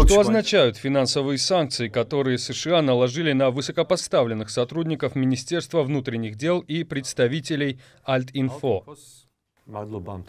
Что означают финансовые санкции, которые США наложили на высокопоставленных сотрудников Министерства внутренних дел и представителей Альт-Инфо? Мадლობა ამ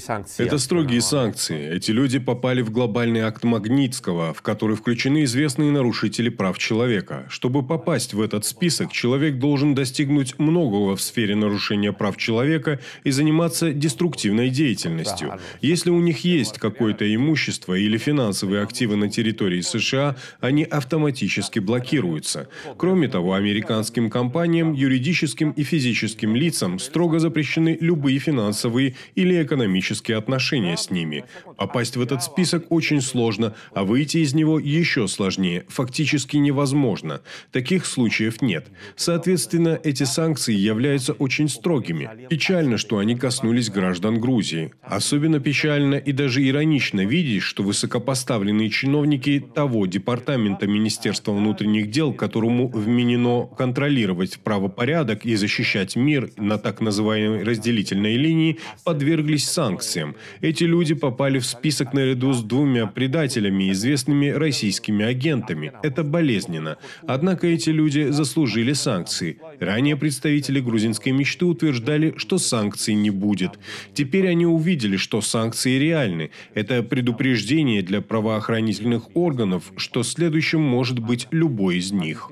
санкции. Это строгие санкции. Эти люди попали в глобальный акт Магнитского, в который включены известные нарушители прав человека. Чтобы попасть в этот список, человек должен достигнуть многого в сфере нарушения прав человека и заниматься деструктивной деятельностью. Если у них есть какое-то имущество или финансовые активы на территории США, они автоматически блокируются. Кроме того, американским компаниям, юридическим и физическим физическим лицам строго запрещены любые финансовые или экономические отношения с ними. Попасть а в этот список очень сложно, а выйти из него еще сложнее, фактически невозможно. Таких случаев нет. Соответственно, эти санкции являются очень строгими. Печально, что они коснулись граждан Грузии. Особенно печально и даже иронично видеть, что высокопоставленные чиновники того департамента Министерства внутренних дел, которому вменено контролировать правопорядок и защищать мир, мир на так называемой разделительной линии подверглись санкциям. Эти люди попали в список наряду с двумя предателями, известными российскими агентами. Это болезненно. Однако эти люди заслужили санкции. Ранее представители грузинской мечты утверждали, что санкций не будет. Теперь они увидели, что санкции реальны. Это предупреждение для правоохранительных органов, что следующим может быть любой из них.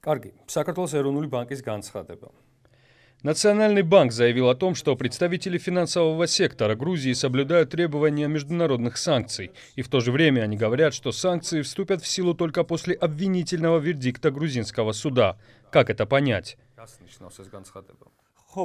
Карги, საქართველოს ეროვნული ბანკის განცხადება. Национальный банк заявил о том, что представители финансового сектора Грузии соблюдают требования международных санкций. И в то же время они говорят, что санкции вступят в силу только после обвинительного вердикта грузинского суда. Как это понять? В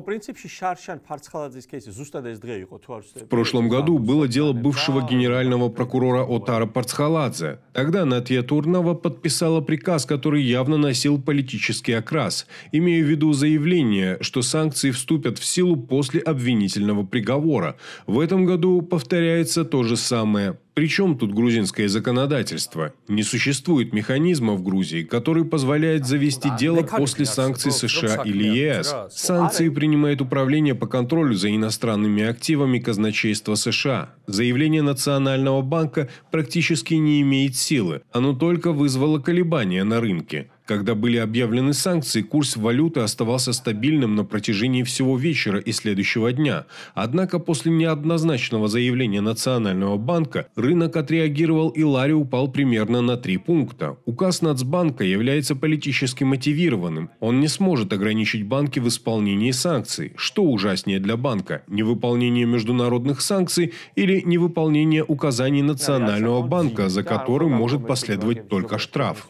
прошлом году было дело бывшего генерального прокурора Отара Парцхаладзе. Тогда Натья Турнова подписала приказ, который явно носил политический окрас, имея в виду заявление, что санкции вступят в силу после обвинительного приговора. В этом году повторяется то же самое. Причем тут грузинское законодательство? Не существует механизма в Грузии, который позволяет завести дело после санкций США или ЕС. Санкции принимает Управление по контролю за иностранными активами казначейства США. Заявление Национального банка практически не имеет силы, оно только вызвало колебания на рынке. Когда были объявлены санкции, курс валюты оставался стабильным на протяжении всего вечера и следующего дня. Однако после неоднозначного заявления Национального банка рынок отреагировал и лари упал примерно на три пункта. Указ Нацбанка является политически мотивированным. Он не сможет ограничить банки в исполнении санкций. Что ужаснее для банка? Невыполнение международных санкций или невыполнение указаний Национального банка, за которым может последовать только штраф.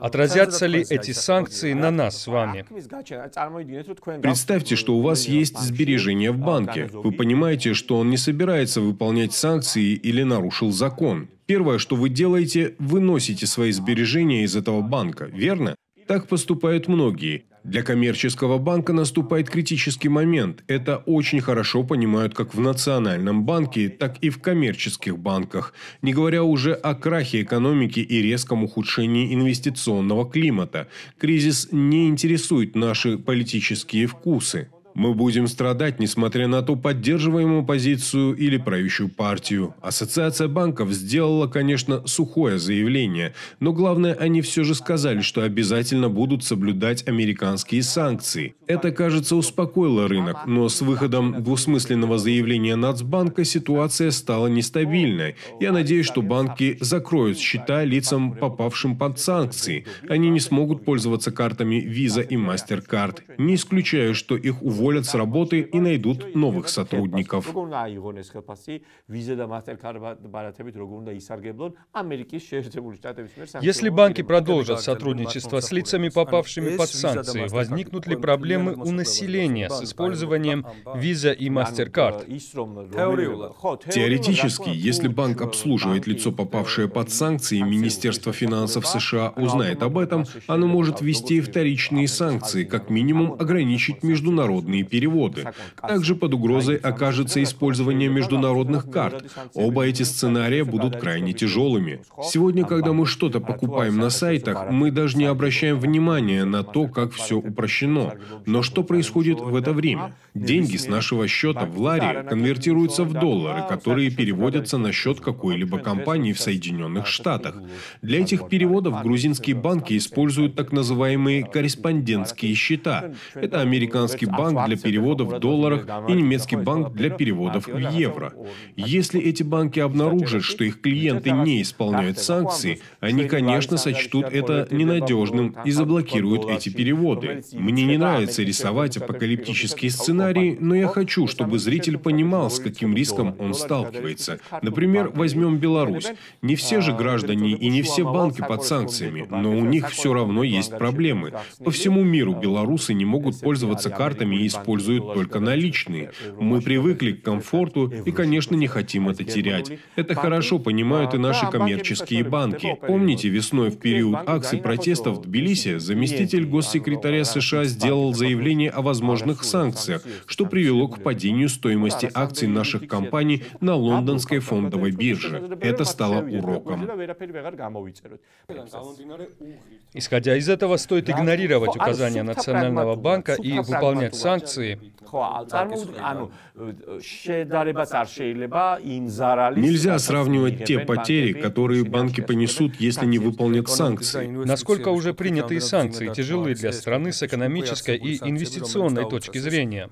Отразятся ли эти санкции на нас с вами? А Представьте, что у вас есть сбережения в банке. Вы понимаете, что он не собирается выполнять санкции или нарушил закон. Первое, что вы делаете, вы носите свои сбережения из этого банка, верно? Так поступают многие. Для коммерческого банка наступает критический момент. Это очень хорошо понимают как в Национальном банке, так и в коммерческих банках, не говоря уже о крахе экономики и резком ухудшении инвестиционного климата. Кризис не интересует наши политические вкусы. Мы будем страдать, несмотря на ту поддерживаемую позицию или правящую партию. Ассоциация банков сделала, конечно, сухое заявление, но главное, они все же сказали, что обязательно будут соблюдать американские санкции. Это, кажется, успокоило рынок, но с выходом двусмысленного заявления Нацбанка ситуация стала нестабильной. Я надеюсь, что банки закроют счета лицам, попавшим под санкции. Они не смогут пользоваться картами Visa и MasterCard. Не исключаю, что их уволят уволят с работы и найдут новых сотрудников. Если банки продолжат сотрудничество с лицами, попавшими под санкции, возникнут ли проблемы у населения с использованием Visa и MasterCard? Э, Теоретически, если банк обслуживает лицо, попавшее под санкции, Министерство финансов США а узнает об этом, оно может ввести вторичные санкции, как минимум ограничить международные валютные переводы. Также под угрозой окажется использование международных карт. Оба эти сценария будут крайне тяжелыми. Сегодня, когда мы что-то покупаем на сайтах, мы даже не обращаем внимания на то, как все упрощено. Но что происходит в это время? Деньги с нашего счета в ларе конвертируются в доллары, которые переводятся на счет какой-либо компании в Соединенных Штатах. Для этих переводов грузинские банки используют так называемые корреспондентские счета. Это американский банк для перевода в долларах и немецкий банк для переводов в евро. Если эти банки обнаружат, что их клиенты не исполняют санкции, они, конечно, сочтут это ненадежным и заблокируют эти переводы. Мне не нравится рисовать апокалиптические сценарии, но я хочу, чтобы зритель понимал, с каким риском он сталкивается. Например, возьмем Беларусь. Не все же а, граждане и не все банки под санкциями, но у них все равно есть проблемы. По всему миру белорусы не могут пользоваться картами и используют только наличные. Мы привыкли к комфорту и, конечно, не хотим это терять. Это хорошо понимают и наши коммерческие банки. Помните, весной в период акций протестов в Тбилиси заместитель госсекретаря США сделал заявление о возможных санкциях, что привело к падению стоимости акций наших компаний на лондонской фондовой бирже. Это стало уроком. Исходя из этого, стоит игнорировать указания Национального банка и выполнять санкции, инфляции. Э, Нельзя сравнивать те потери, которые банки понесут, если не выполнят санкции. Насколько уже принятые санкции тяжелы для страны с экономической и инвестиционной точки зрения.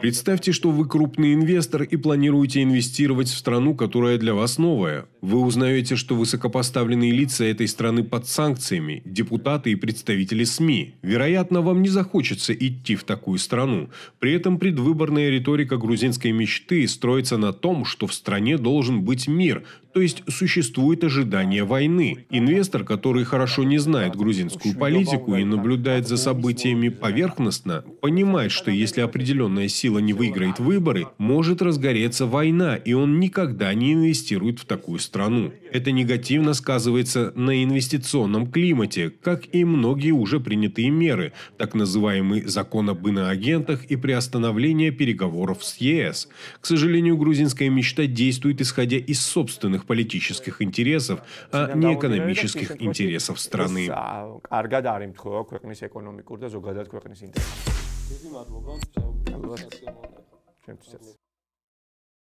Представьте, что вы крупный инвестор и планируете инвестировать в страну, которая для вас новая. Вы узнаете, что высокопоставленные лица этой страны под санкциями, депутаты и представители СМИ, вероятно, вам не захочется идти в такую страну. При этом предвыборная риторика грузинской мечты строится на том, что в стране должен быть мир, то есть существует ожидание войны. Инвестор, который хорошо не знает грузинскую политику и наблюдает за событиями поверхностно, понимает, что если определенная сила не выиграет выборы, может разгореться война, и он никогда не инвестирует в такую страну. Это негативно сказывается на инвестиционном климате, как и многие уже принятые меры, так называемый закон об иноагентах и приостановление переговоров с ЕС. К сожалению, грузинская мечта действует исходя из собственных личных политических интересов, а не экономических интересов страны. А,